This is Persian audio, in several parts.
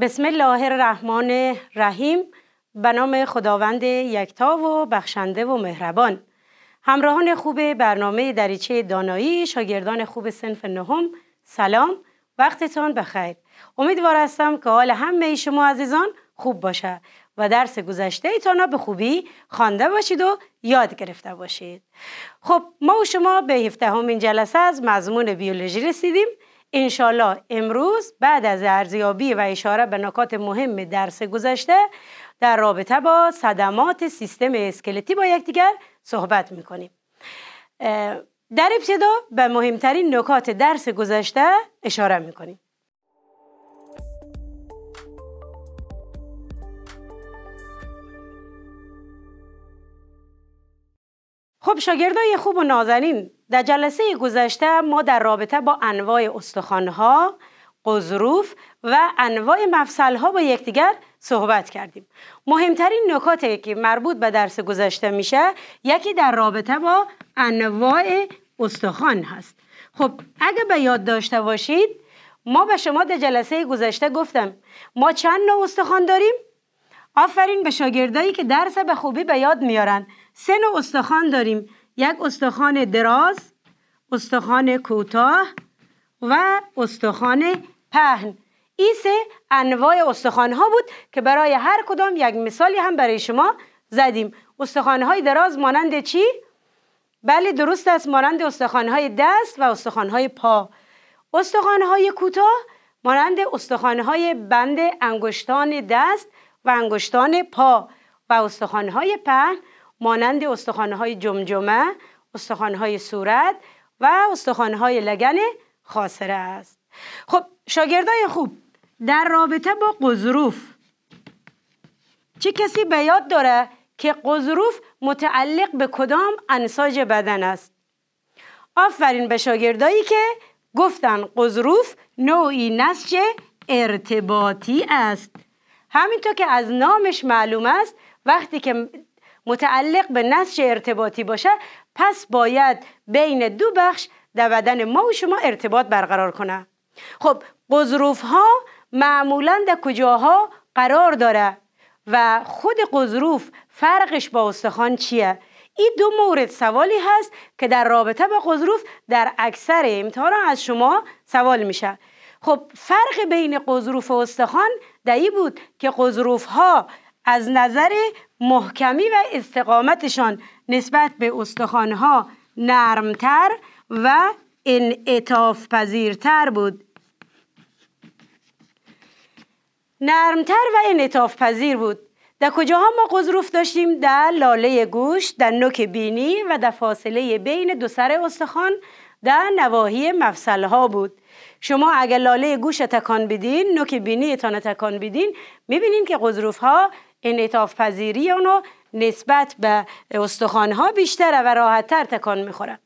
بسم الله الرحمن الرحیم به نام خداوند یکتا و بخشنده و مهربان همراهان خوب برنامه دریچه دانایی شاگردان خوب سنف نهم سلام وقتتان بخیر امیدوار هستم که حال همه شما عزیزان خوب باشه و درس گذشته ایتانا به خوبی خوانده باشید و یاد گرفته باشید خب ما و شما به هفته همین جلسه از مضمون بیولوژی رسیدیم انشالله امروز بعد از ارزیابی و اشاره به نکات مهم درس گذشته در رابطه با صدمات سیستم اسکلتی با یکدیگر صحبت میکنیم در ابتدا به مهمترین نکات درس گذشته اشاره میکنیم خب شاگردای خوب و نازنین در جلسه گذشته ما در رابطه با انواع استخوانها، قضروف و انواع مفصلها با یکدیگر صحبت کردیم. مهمترین نکاتی که مربوط به درس گذشته میشه یکی در رابطه با انواع استخوان هست. خب اگه به یاد داشته باشید ما به شما در جلسه گذشته گفتم ما چند نوع استخوان داریم؟ آفرین به شاگردایی که درس به خوبی به یاد میارن سه نوع استخوان داریم یک استخوان دراز استخوان کوتاه و استخوان پهن این سه انواع استخوان ها بود که برای هر کدام یک مثالی هم برای شما زدیم استخوان های دراز مانند چی بله درست است مانند استخوان های دست و استخوان های پا استخوان های کوتاه مانند استخوان های بند انگشتان دست و انگشتان پا و استخوان های پهن مانند استخوانهای های جمجمه استخوانهای های صورت و استخوانهای های لگن خاصره است خب شاگردای خوب در رابطه با قذروف چه کسی به یاد داره که قذروف متعلق به کدام انساج بدن است آفرین به شاگردایی که گفتن قذروف نوعی نسج ارتباطی است همینطور که از نامش معلوم است وقتی که متعلق به نسج ارتباطی باشه پس باید بین دو بخش در بدن ما و شما ارتباط برقرار کنه خب قضروف ها معمولا در کجاها قرار داره و خود قضروف فرقش با استخوان چیه این دو مورد سوالی هست که در رابطه با قضروف در اکثر امتحان از شما سوال میشه خب فرق بین قضروف و استخوان دهی بود که قضروف ها از نظر محکمی و استقامتشان نسبت به استخوانها نرمتر و انعطاف پذیرتر بود نرمتر و انعطاف پذیر بود در کجاها ما قذروف داشتیم در لاله گوش در نوک بینی و در فاصله بین دو سر استخوان در نواحی مفصلها بود شما اگر لاله گوش تکان بدین نوک بینی تان تکان بدین میبینین که قذروف ها انعطاف پذیری اونو نسبت به ها بیشتره و تر تکان میخوره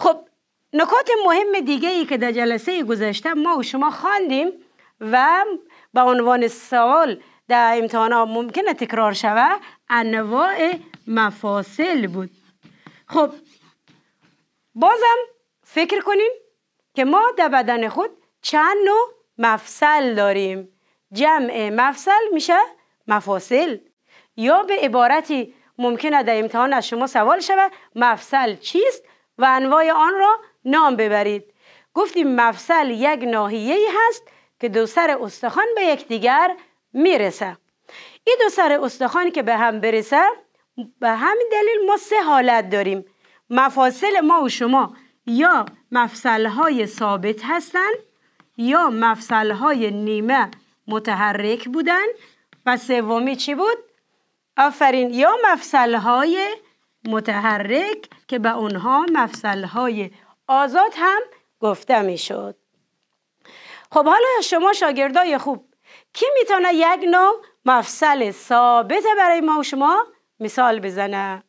خب نکات مهم دیگه ای که در جلسه گذشته ما و شما خواندیم و به عنوان سوال در امتحان ها ممکنه تکرار شوه انواع مفاصل بود خب بازم فکر کنیم که ما در بدن خود چند نوع مفصل داریم جمع مفصل میشه مفاصل یا به عبارتی ممکن در امتحان از شما سوال شود مفصل چیست و انواع آن را نام ببرید گفتیم مفصل یک ناحیه هست که دو سر استخوان به یکدیگر میرسه این دو سر استخوان که به هم برسه به همین دلیل ما سه حالت داریم مفاصل ما و شما یا مفصل های ثابت هستند یا مفصل های نیمه متحرک بودند و سومی چی بود؟ آفرین یا مفصلهای متحرک که به اونها مفصلهای آزاد هم گفته میشد خب حالا شما شاگردای خوب کی میتونه یک نوع مفصل ثابت برای ما و شما مثال بزنه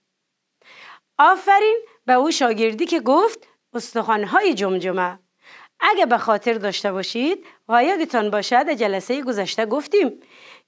آفرین به او شاگردی که گفت استخوانهای جمجمه اگه به خاطر داشته باشید و یادتان باشد جلسه گذشته گفتیم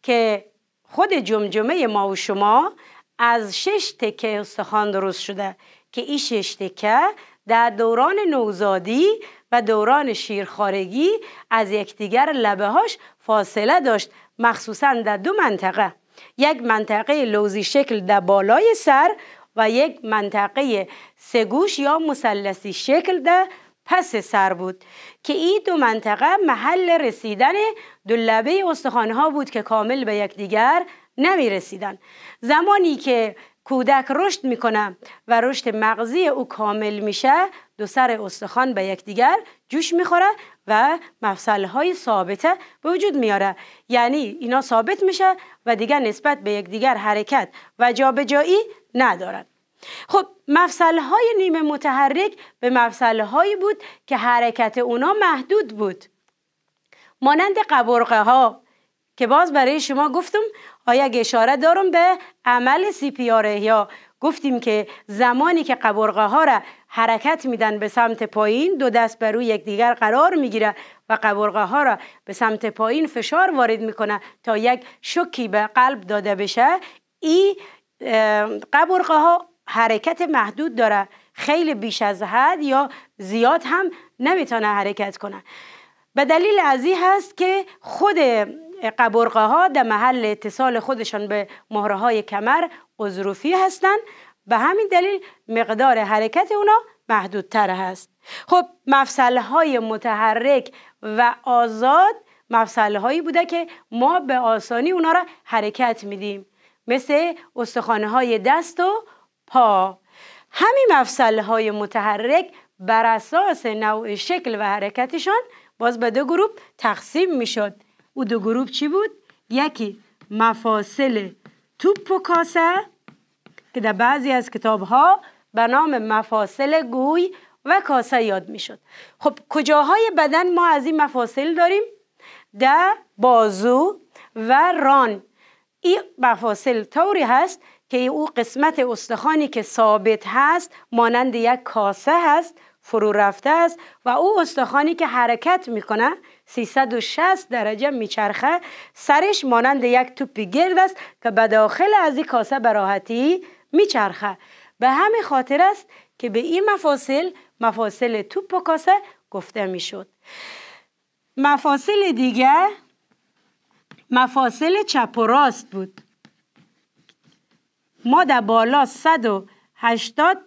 که خود جمجمه ما و شما از شش تکه استخوان درست شده که این شش تکه در دوران نوزادی و دوران شیرخارگی از یکدیگر لبه هاش فاصله داشت مخصوصا در دو منطقه یک منطقه لوزی شکل در بالای سر و یک منطقه سگوش یا مسلسی شکل در پس سر بود که این دو منطقه محل رسیدن دو لبه ها بود که کامل به یکدیگر نمی رسیدن. زمانی که کودک رشد میکنه و رشد مغزی او کامل میشه دو سر استخوان به یکدیگر جوش میخوره و های ثابته به وجود میاره یعنی اینا ثابت میشه و دیگر نسبت به یکدیگر حرکت و جابجایی ندارد خب های نیمه متحرک به هایی بود که حرکت اونا محدود بود مانند قبرقه ها که باز برای شما گفتم آیا اشاره دارم به عمل سی پیاره یا گفتیم که زمانی که قبرقه ها را حرکت میدن به سمت پایین دو دست بر روی یکدیگر قرار میگیره و قبرقه ها را به سمت پایین فشار وارد میکنه تا یک شکی به قلب داده بشه ای قبرقه ها حرکت محدود داره خیلی بیش از حد یا زیاد هم نمیتونه حرکت کنه به دلیل از این هست که خود قبرقه ها در محل اتصال خودشان به مهره های کمر ازروفی هستند به همین دلیل مقدار حرکت اونا محدودتر هست خب مفصل های متحرک و آزاد مفصل هایی بوده که ما به آسانی اونا را حرکت میدیم مثل استخانه های دست و پا همین مفصله های متحرک بر اساس نوع شکل و حرکتشان باز به دو گروه تقسیم می شد او دو گروه چی بود؟ یکی مفاصل توپ و کاسه که در بعضی از کتاب ها به نام مفاصل گوی و کاسه یاد می شد خب کجاهای بدن ما از این مفاصل داریم؟ در بازو و ران این مفاصل طوری هست که او قسمت استخوانی که ثابت هست مانند یک کاسه هست فرو رفته است و او استخوانی که حرکت میکنه 360 درجه میچرخه سرش مانند یک توپی گرد است که به داخل از این کاسه براحتی میچرخه به همین خاطر است که به این مفاصل مفاصل توپ و کاسه گفته میشد مفاصل دیگه مفاصل چپ و راست بود ما در بالا 180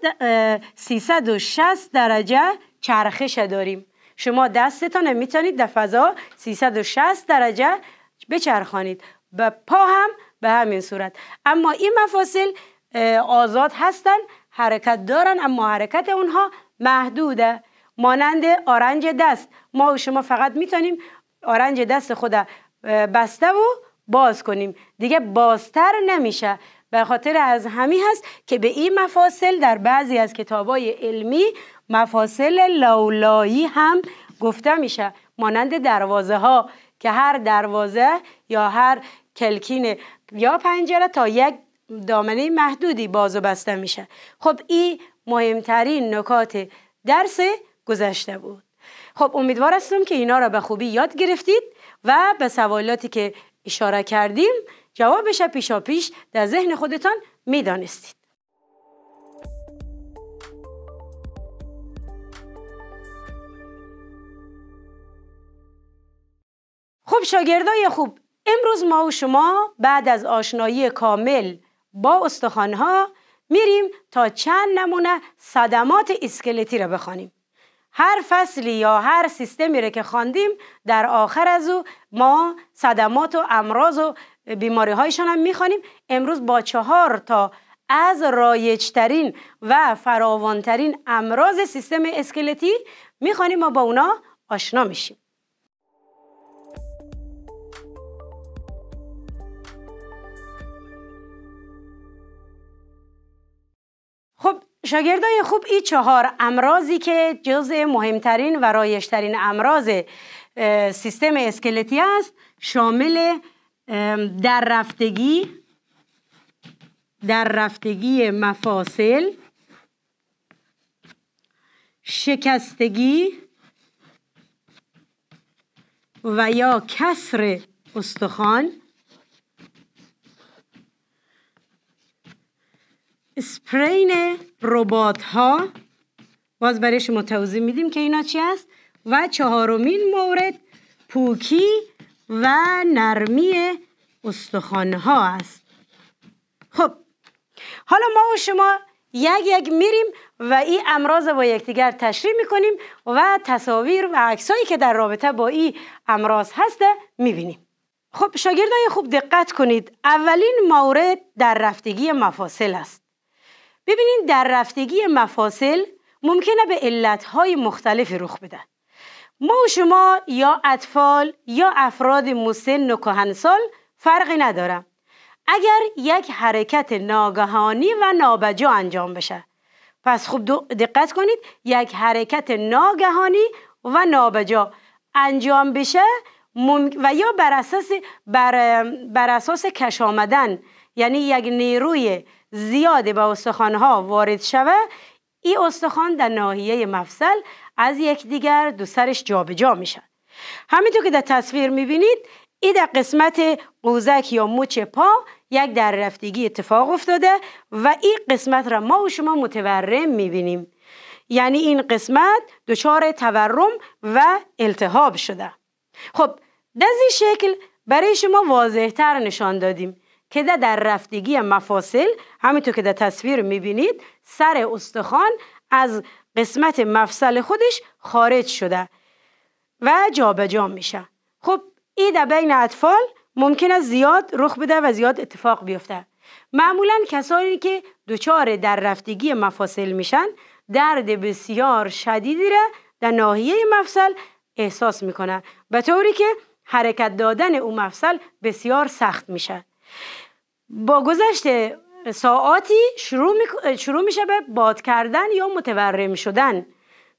360 درجه چرخش داریم شما دستتان میتونید در فضا 360 درجه بچرخانید به پا هم به همین صورت اما این مفاصل آزاد هستن حرکت دارن اما حرکت اونها محدوده مانند آرنج دست ما و شما فقط میتونیم آرنج دست خود بسته و باز کنیم دیگه بازتر نمیشه به خاطر از همی هست که به این مفاصل در بعضی از کتابای علمی مفاصل لولایی هم گفته میشه مانند دروازه ها که هر دروازه یا هر کلکین یا پنجره تا یک دامنه محدودی باز و بسته میشه خب این مهمترین نکات درس گذشته بود خب امیدوار هستم که اینا را به خوبی یاد گرفتید و به سوالاتی که اشاره کردیم جوابش پیشا پیش در ذهن خودتان دانستید. خب شاگردای خوب امروز ما و شما بعد از آشنایی کامل با استخوانها میریم تا چند نمونه صدمات اسکلتی را بخوانیم هر فصلی یا هر سیستمی را که خواندیم در آخر از او ما صدمات و امراض و بیماری هایشان هم میخوانیم امروز با چهار تا از رایجترین و فراوانترین امراض سیستم اسکلتی میخوانیم ما با اونا آشنا میشیم خب شاگردای خوب این چهار امراضی که جز مهمترین و رایشترین امراض سیستم اسکلتی است شامل در رفتگی در رفتگی مفاصل شکستگی و یا کسر استخوان اسپرین ربات ها باز برای شما توضیح میدیم که اینا چی است و چهارمین مورد پوکی و نرمی استخوان ها است خب حالا ما و شما یک یک میریم و این امراض با یکدیگر تشریح میکنیم و تصاویر و عکسایی که در رابطه با این امراض هسته میبینیم خب شاگردای خوب دقت کنید اولین مورد در رفتگی مفاصل است ببینید در رفتگی مفاصل ممکنه به علتهای مختلفی رخ بده ما و شما یا اطفال یا افراد مسن و کهنسال فرقی ندارم اگر یک حرکت ناگهانی و نابجا انجام بشه پس خوب دقت کنید یک حرکت ناگهانی و نابجا انجام بشه و یا بر اساس, بر, اساس کش آمدن یعنی یک نیروی زیاد به ها وارد شوه این استخوان در ناحیه مفصل از یکدیگر دو سرش جابجا میشن همینطور که در تصویر میبینید این در قسمت قوزک یا مچ پا یک در رفتگی اتفاق افتاده و این قسمت را ما و شما متورم میبینیم یعنی این قسمت دچار تورم و التهاب شده خب در این شکل برای شما واضحتر نشان دادیم که در در رفتگی مفاصل همینطور که در تصویر میبینید سر استخوان از قسمت مفصل خودش خارج شده و جابجا جا میشه خب این در بین اطفال ممکن است زیاد رخ بده و زیاد اتفاق بیفته معمولا کسانی که دچار در رفتگی مفاصل میشن درد بسیار شدیدی را در ناحیه مفصل احساس میکنن به طوری که حرکت دادن او مفصل بسیار سخت میشه با گذشت ساعاتی شروع, می... شروع میشه به باد کردن یا متورم شدن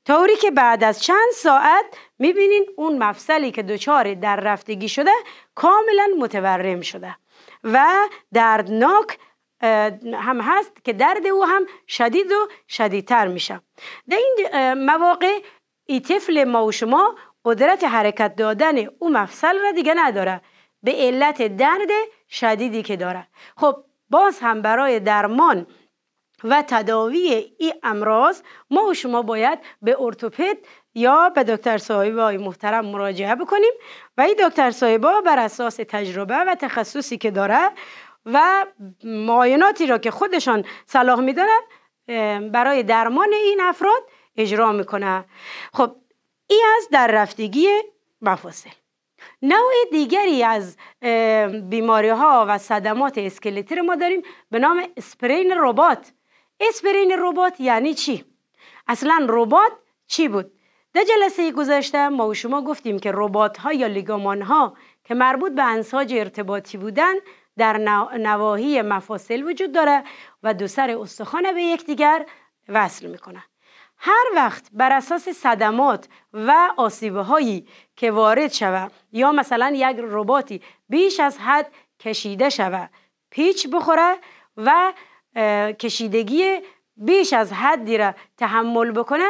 طوری که بعد از چند ساعت میبینین اون مفصلی که دچار در رفتگی شده کاملا متورم شده و دردناک هم هست که درد او هم شدید و شدیدتر میشه در این مواقع ای طفل ما و شما قدرت حرکت دادن او مفصل را دیگه نداره به علت درد شدیدی که داره خب باز هم برای درمان و تداوی این امراض ما و شما باید به ارتوپد یا به دکتر صاحبای محترم مراجعه بکنیم و این دکتر صاحبا بر اساس تجربه و تخصصی که داره و معایناتی را که خودشان صلاح میدانه برای درمان این افراد اجرا میکنه خب این از در رفتگی مفاصل نوع دیگری از بیماری ها و صدمات اسکلتی رو ما داریم به نام اسپرین ربات اسپرین ربات یعنی چی اصلا ربات چی بود در جلسه گذشته ما و شما گفتیم که ربات ها یا لیگامان ها که مربوط به انساج ارتباطی بودن در نواحی مفاصل وجود داره و دو سر استخوان به یکدیگر وصل میکنن هر وقت بر اساس صدمات و آسیبه هایی که وارد شود یا مثلا یک رباتی بیش از حد کشیده شود پیچ بخوره و کشیدگی بیش از حدی را تحمل بکنه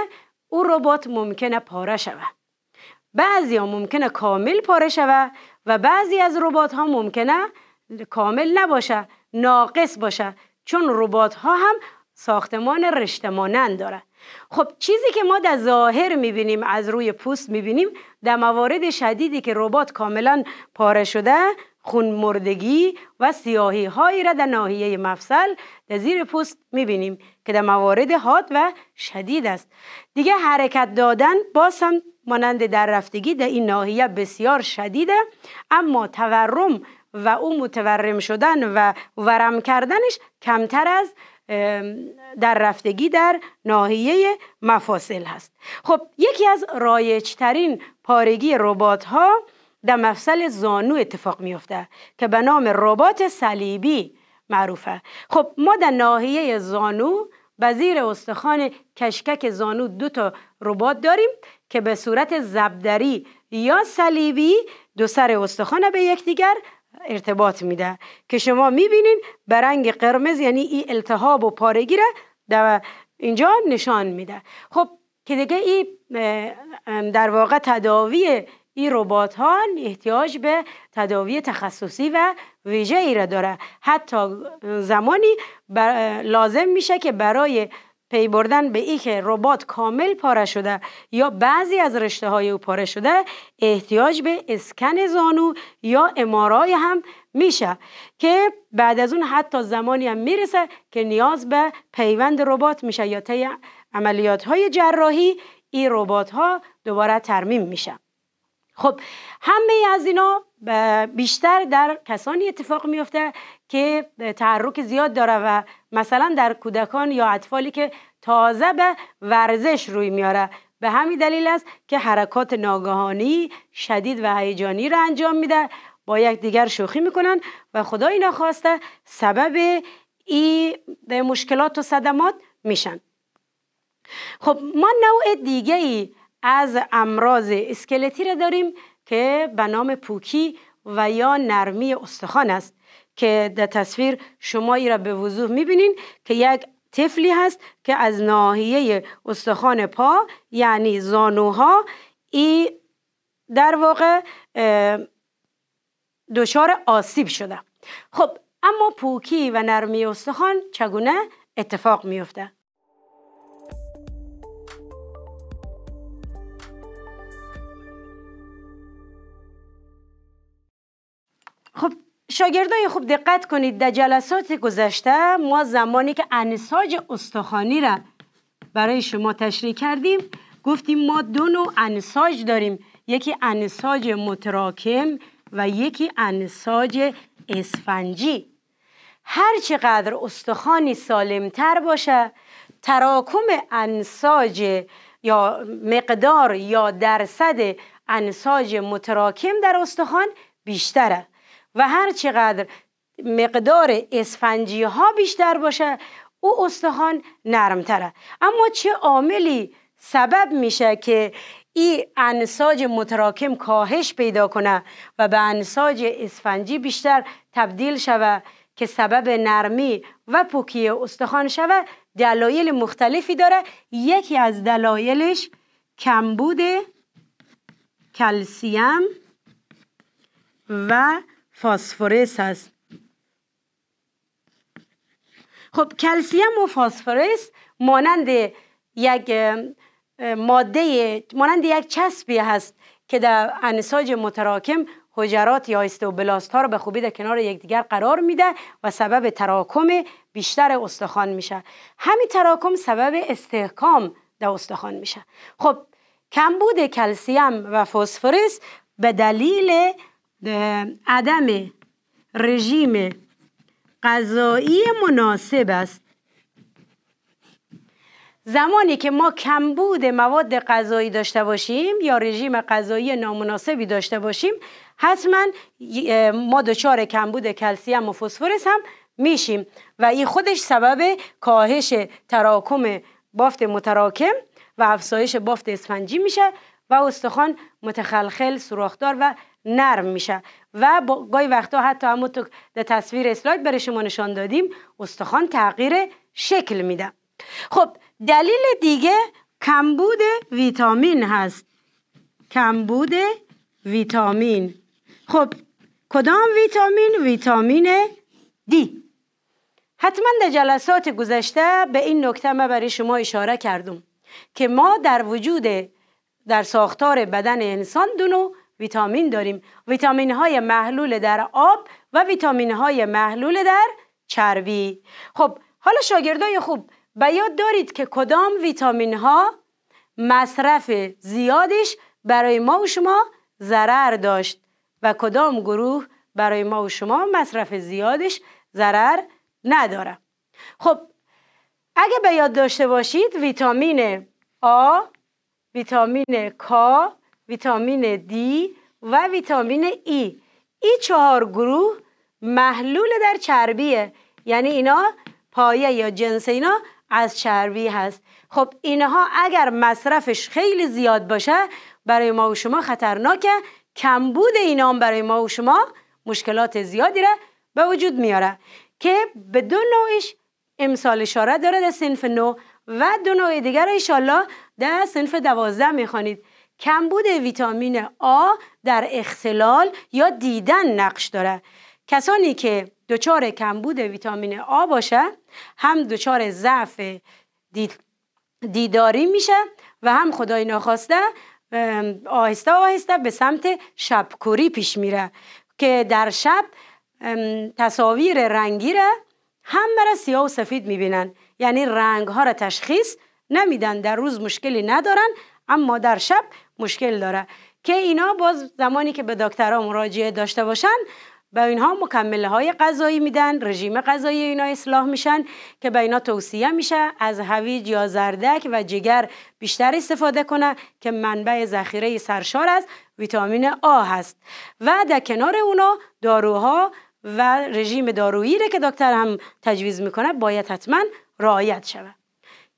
او ربات ممکنه پاره شود بعضی ها ممکنه کامل پاره شود و بعضی از ربات ها ممکنه کامل نباشه ناقص باشه چون ربات ها هم ساختمان رشتمانند داره خب چیزی که ما در ظاهر میبینیم از روی پوست میبینیم در موارد شدیدی که ربات کاملا پاره شده خون مردگی و سیاهی هایی را در ناحیه مفصل در زیر پوست میبینیم که در موارد حاد و شدید است دیگه حرکت دادن باز هم مانند در رفتگی در این ناحیه بسیار شدیده اما تورم و او متورم شدن و ورم کردنش کمتر از در رفتگی در ناحیه مفاصل هست خب یکی از رایجترین پارگی ربات ها در مفصل زانو اتفاق میفته که به نام ربات صلیبی معروفه خب ما در ناحیه زانو به زیر استخوان کشکک زانو دو تا ربات داریم که به صورت زبدری یا صلیبی دو سر استخوان به یکدیگر ارتباط میده که شما میبینین برنگ قرمز یعنی این التهاب و پارگیره در اینجا نشان میده خب که دیگه این در واقع تداوی ای ربات ها احتیاج به تداوی تخصصی و ویژه ای را داره حتی زمانی لازم میشه که برای پی بردن به ای که ربات کامل پاره شده یا بعضی از رشته های او پاره شده احتیاج به اسکن زانو یا امارای هم میشه که بعد از اون حتی زمانی هم میرسه که نیاز به پیوند ربات میشه یا طی عملیات های جراحی این ربات ها دوباره ترمیم میشه خب همه از اینا بیشتر در کسانی اتفاق میفته که تحرک زیاد داره و مثلا در کودکان یا اطفالی که تازه به ورزش روی میاره به همین دلیل است که حرکات ناگهانی شدید و هیجانی را انجام میده با دیگر شوخی میکنن و خدای نخواسته سبب ای مشکلات و صدمات میشن خب ما نوع دیگه ای از امراض اسکلتی را داریم که به نام پوکی و یا نرمی استخوان است که در تصویر شما ای را به وضوح میبینین که یک طفلی هست که از ناحیه استخوان پا یعنی زانوها ای در واقع دچار آسیب شده خب اما پوکی و نرمی استخوان چگونه اتفاق میفته شاگردای خوب دقت کنید در جلسات گذشته ما زمانی که انساج استخوانی را برای شما تشریح کردیم گفتیم ما دو نوع انساج داریم یکی انساج متراکم و یکی انساج اسفنجی هر چقدر استخوانی سالمتر باشه تراکم انساج یا مقدار یا درصد انساج متراکم در استخوان بیشتره و هر چقدر مقدار اسفنجی ها بیشتر باشه او استخوان نرمتره اما چه عاملی سبب میشه که این انساج متراکم کاهش پیدا کنه و به انساج اسفنجی بیشتر تبدیل شوه که سبب نرمی و پوکی استخوان شوه دلایل مختلفی داره یکی از دلایلش کمبود کلسیم و فاسفورس هست خب کلسیم و فاسفورس مانند یک ماده مانند یک چسبی هست که در انساج متراکم حجرات یا استوبلاست ها رو به خوبی در کنار یکدیگر قرار میده و سبب تراکم بیشتر استخوان میشه همین تراکم سبب استحکام در استخوان میشه خب کمبود کلسیم و فسفرس به دلیل عدم رژیم غذایی مناسب است زمانی که ما کمبود مواد غذایی داشته باشیم یا رژیم غذایی نامناسبی داشته باشیم حتما ما دچار کمبود کلسیم و فسفرس هم میشیم و این خودش سبب کاهش تراکم بافت متراکم و افزایش بافت اسفنجی میشه و استخوان متخلخل سوراخدار و نرم میشه و گاهی وقتا حتی همون تو در تصویر اسلاید برای شما نشان دادیم استخوان تغییر شکل میده خب دلیل دیگه کمبود ویتامین هست کمبود ویتامین خب کدام ویتامین ویتامین دی حتما در جلسات گذشته به این نکته ما برای شما اشاره کردم که ما در وجود در ساختار بدن انسان دونو ویتامین داریم ویتامین های محلول در آب و ویتامین های محلول در چربی خب حالا شاگردای خوب به یاد دارید که کدام ویتامین ها مصرف زیادش برای ما و شما ضرر داشت و کدام گروه برای ما و شما مصرف زیادش ضرر نداره خب اگه به یاد داشته باشید ویتامین آ ویتامین کا ویتامین دی و ویتامین ای ای چهار گروه محلول در چربیه یعنی اینا پایه یا جنس اینا از چربی هست خب اینها اگر مصرفش خیلی زیاد باشه برای ما و شما خطرناکه کمبود اینا برای ما و شما مشکلات زیادی را به وجود میاره که به دو نوعش امسال اشاره داره در سنف نو و دو نوع دیگر ایشالله در سنف دوازده میخوانید کمبود ویتامین آ در اختلال یا دیدن نقش داره. کسانی که دچار کمبود ویتامین آ باشه هم دچار ضعف دیداری میشه و هم خدای ناخواسته آهسته آهسته به سمت شبکوری پیش میره که در شب تصاویر رنگی را هم را سیاه و سفید میبینن یعنی رنگ ها را تشخیص نمیدن در روز مشکلی ندارن اما در شب مشکل داره که اینا باز زمانی که به دکترها مراجعه داشته باشن به اینها مکمله های غذایی میدن رژیم غذایی اینا اصلاح میشن که به اینا توصیه میشه از هویج یا زردک و جگر بیشتر استفاده کنه که منبع ذخیره سرشار از ویتامین آ هست و در کنار اونا داروها و رژیم دارویی که دکتر هم تجویز میکنه باید حتما رعایت شود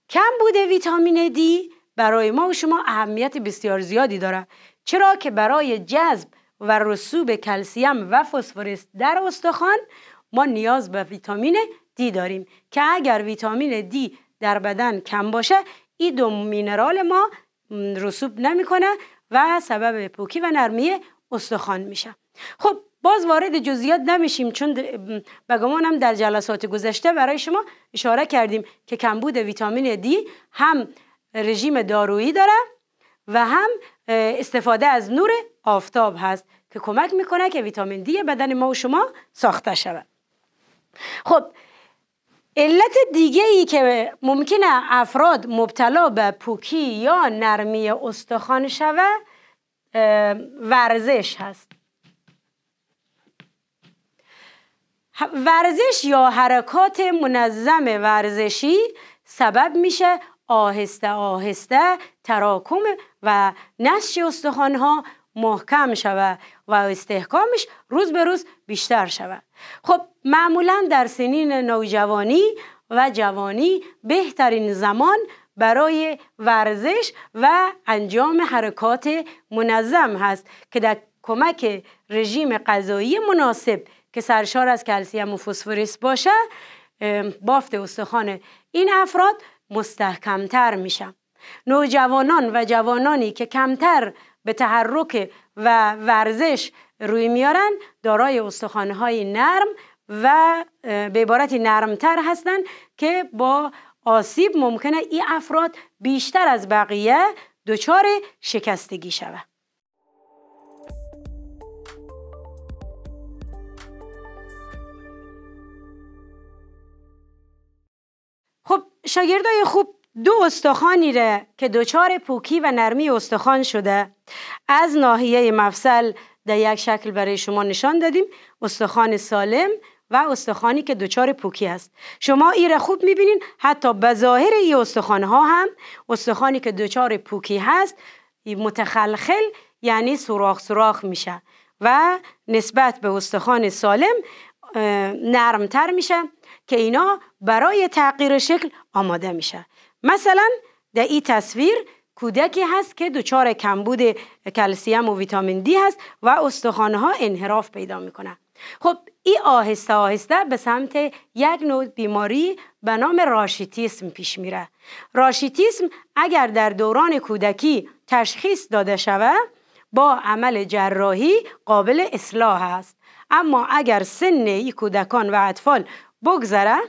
کم بوده ویتامین دی برای ما و شما اهمیت بسیار زیادی داره چرا که برای جذب و رسوب کلسیم و فسفرس در استخوان ما نیاز به ویتامین دی داریم که اگر ویتامین دی در بدن کم باشه این دو مینرال ما رسوب نمیکنه و سبب پوکی و نرمی استخوان میشه خب باز وارد جزئیات نمیشیم چون بگمانم در جلسات گذشته برای شما اشاره کردیم که کمبود ویتامین دی هم رژیم دارویی داره و هم استفاده از نور آفتاب هست که کمک میکنه که ویتامین دی بدن ما و شما ساخته شود خب علت دیگه ای که ممکنه افراد مبتلا به پوکی یا نرمی استخوان شوه ورزش هست ورزش یا حرکات منظم ورزشی سبب میشه آهسته آهسته تراکم و نسج استخوان ها محکم شود و استحکامش روز به روز بیشتر شود خب معمولا در سنین نوجوانی و جوانی بهترین زمان برای ورزش و انجام حرکات منظم هست که در کمک رژیم غذایی مناسب که سرشار از کلسیم و فسفوریس باشه بافت استخوان این افراد مستحکمتر میشم نوجوانان و جوانانی که کمتر به تحرک و ورزش روی میارن دارای استخوانهای های نرم و به عبارتی نرمتر هستند که با آسیب ممکنه این افراد بیشتر از بقیه دچار شکستگی شوند شاگردای خوب دو استخوانی ره که دوچار پوکی و نرمی استخوان شده از ناحیه مفصل در یک شکل برای شما نشان دادیم استخوان سالم و استخوانی که دوچار پوکی است شما ای را خوب میبینین حتی ظاهر ای استخوان ها هم استخوانی که دوچار پوکی هست متخلخل یعنی سوراخ سوراخ میشه و نسبت به استخوان سالم نرمتر میشه که اینا برای تغییر شکل آماده میشه مثلا در این تصویر کودکی هست که دچار کمبود کلسیم و ویتامین دی هست و استخوان ها انحراف پیدا میکنه خب این آهسته آهسته به سمت یک نوع بیماری به نام راشیتیسم پیش میره راشیتیسم اگر در دوران کودکی تشخیص داده شود با عمل جراحی قابل اصلاح است اما اگر سن ای کودکان و اطفال بگذره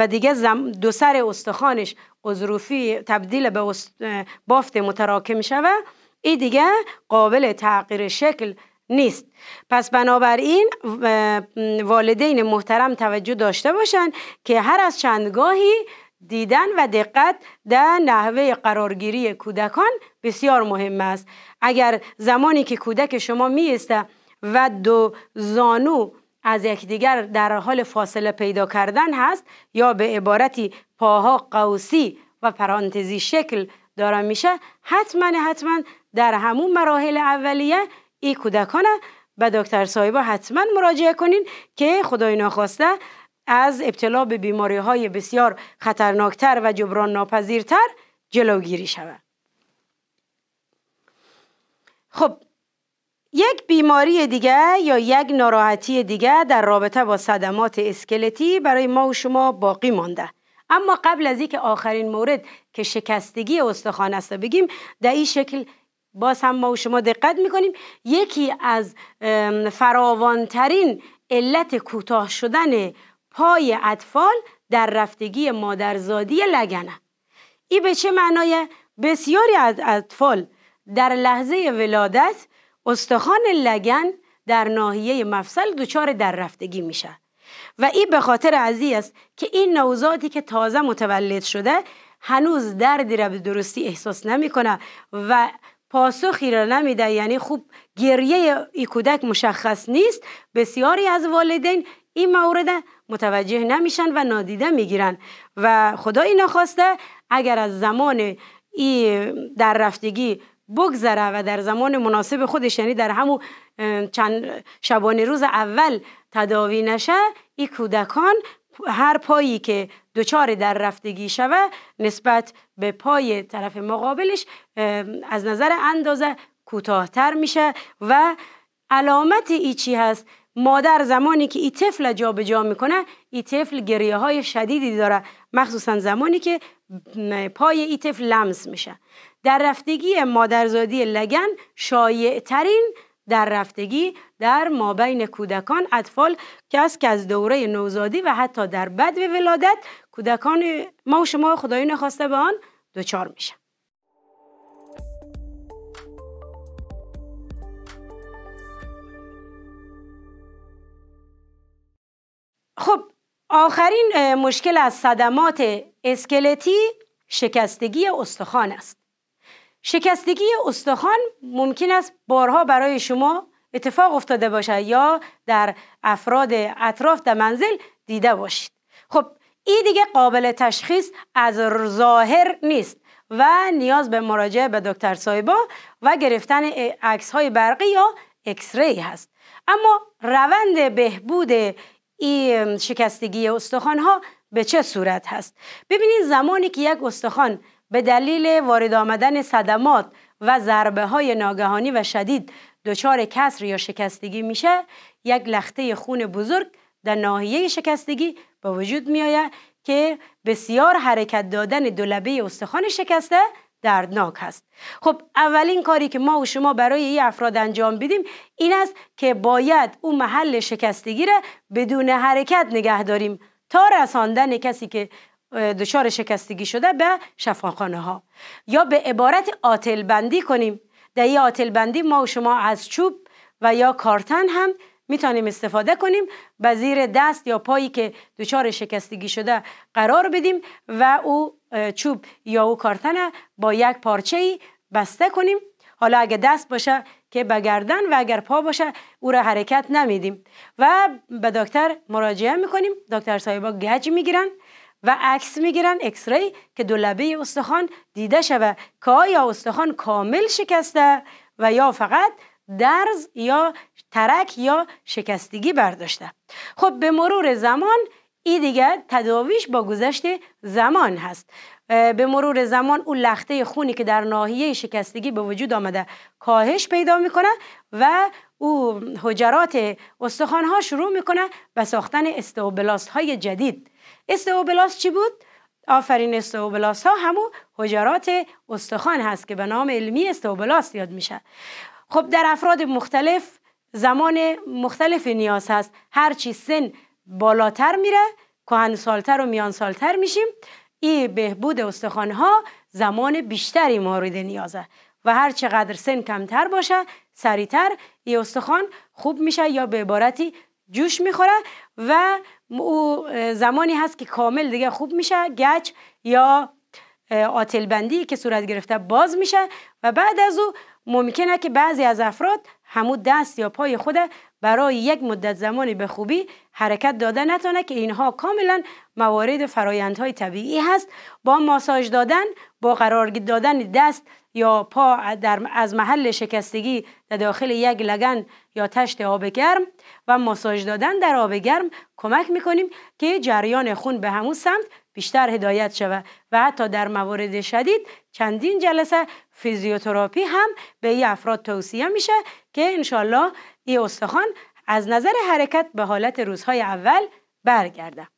و دیگه زم دو سر استخوانش عضروفی تبدیل به بافت متراکم شوه این دیگه قابل تغییر شکل نیست پس بنابراین والدین محترم توجه داشته باشند که هر از چندگاهی دیدن و دقت در نحوه قرارگیری کودکان بسیار مهم است اگر زمانی که کودک شما می و دو زانو از یکدیگر در حال فاصله پیدا کردن هست یا به عبارتی پاها قوسی و پرانتزی شکل داره میشه حتما حتما در همون مراحل اولیه ای کودکان به دکتر صاحبا حتما مراجعه کنین که خدای ناخواسته از ابتلا به بیماری های بسیار خطرناکتر و جبران ناپذیرتر جلوگیری شود خب یک بیماری دیگه یا یک ناراحتی دیگه در رابطه با صدمات اسکلتی برای ما و شما باقی مانده اما قبل از اینکه آخرین مورد که شکستگی استخوان است بگیم در این شکل باز هم ما و شما دقت میکنیم یکی از فراوانترین علت کوتاه شدن پای اطفال در رفتگی مادرزادی لگنه ای به چه معنایه بسیاری از اطفال در لحظه ولادت استخوان لگن در ناحیه مفصل دچار در رفتگی میشه و این به خاطر ازی است که این نوزادی که تازه متولد شده هنوز دردی را به درستی احساس نمیکنه و پاسخی را نمیده یعنی خوب گریه ای کودک مشخص نیست بسیاری از والدین این مورد متوجه نمیشن و نادیده میگیرن و خدای نخواسته اگر از زمان ای در رفتگی بگذره و در زمان مناسب خودش یعنی در همون چند شبانه روز اول تداوی نشه این کودکان هر پایی که دوچار در رفتگی شوه نسبت به پای طرف مقابلش از نظر اندازه کوتاهتر میشه و علامت ای چی هست مادر زمانی که ای طفل جابجا جا میکنه ای طفل گریه های شدیدی داره مخصوصا زمانی که پای طفل لمس میشه در رفتگی مادرزادی لگن شایع ترین در رفتگی در مابین کودکان اطفال کس که از دوره نوزادی و حتی در بد و ولادت کودکان ما و شما خدای نخواسته به آن دچار میشه خب آخرین مشکل از صدمات اسکلتی شکستگی استخوان است شکستگی استخوان ممکن است بارها برای شما اتفاق افتاده باشد یا در افراد اطراف در منزل دیده باشید خب این دیگه قابل تشخیص از ظاهر نیست و نیاز به مراجعه به دکتر سایبا و گرفتن عکس های برقی یا اکسری هست اما روند بهبود این شکستگی استخوان ها به چه صورت هست ببینید زمانی که یک استخوان به دلیل وارد آمدن صدمات و ضربه های ناگهانی و شدید دچار کسر یا شکستگی میشه یک لخته خون بزرگ در ناحیه شکستگی به وجود میآید که بسیار حرکت دادن دولبه استخوان شکسته دردناک هست خب اولین کاری که ما و شما برای این افراد انجام بدیم این است که باید اون محل شکستگی را بدون حرکت نگه داریم تا رساندن کسی که دچار شکستگی شده به شفاخانه ها یا به عبارت آتل بندی کنیم در این آتل بندی ما و شما از چوب و یا کارتن هم میتونیم استفاده کنیم به زیر دست یا پایی که دچار شکستگی شده قرار بدیم و او چوب یا او کارتن با یک پارچه بسته کنیم حالا اگه دست باشه که به گردن و اگر پا باشه او را حرکت نمیدیم و به دکتر مراجعه میکنیم دکتر صاحبا گج میگیرن و عکس میگیرن اکسری که دو لبه استخوان دیده شوه که یا استخوان کامل شکسته و یا فقط درز یا ترک یا شکستگی برداشته خب به مرور زمان این دیگه تداویش با گذشت زمان هست به مرور زمان اون لخته خونی که در ناحیه شکستگی به وجود آمده کاهش پیدا میکنه و او حجرات استخوان ها شروع میکنه به ساختن استئوبلاست های جدید استئوبلاست چی بود آفرین استئوبلاست ها همون حجرات استخوان هست که به نام علمی استئوبلاست یاد میشه خب در افراد مختلف زمان مختلف نیاز هست هرچی سن بالاتر میره کهن سالتر و میان سالتر میشیم این بهبود ها زمان بیشتری مورد نیازه و هر چقدر سن کمتر باشه سریعتر ای استخوان خوب میشه یا به عبارتی جوش میخوره و او زمانی هست که کامل دیگه خوب میشه گچ یا آتل بندی که صورت گرفته باز میشه و بعد از او ممکنه که بعضی از افراد همو دست یا پای خود برای یک مدت زمانی به خوبی حرکت داده نتانه که اینها کاملا موارد فرایندهای طبیعی هست با ماساژ دادن با قرار دادن دست یا پا در از محل شکستگی در داخل یک لگن یا تشت آب گرم و ماساژ دادن در آب گرم کمک میکنیم که جریان خون به همون سمت بیشتر هدایت شوه و حتی در موارد شدید چندین جلسه فیزیوتراپی هم به این افراد توصیه میشه که انشالله این استخوان از نظر حرکت به حالت روزهای اول برگرده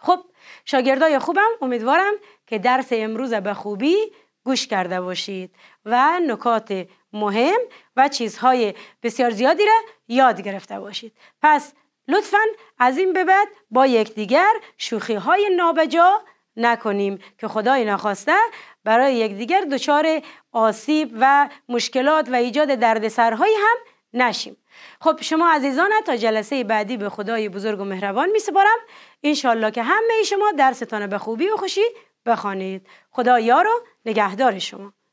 خب شاگردای خوبم امیدوارم که درس امروز به خوبی گوش کرده باشید و نکات مهم و چیزهای بسیار زیادی را یاد گرفته باشید پس لطفا از این به بعد با یکدیگر شوخی های نابجا نکنیم که خدای نخواسته برای یکدیگر دچار آسیب و مشکلات و ایجاد دردسرهایی هم نشیم خب شما عزیزان تا جلسه بعدی به خدای بزرگ و مهربان می سپارم انشالله که همه شما درستان به خوبی و خوشی بخوانید خدا یار و نگهدار شما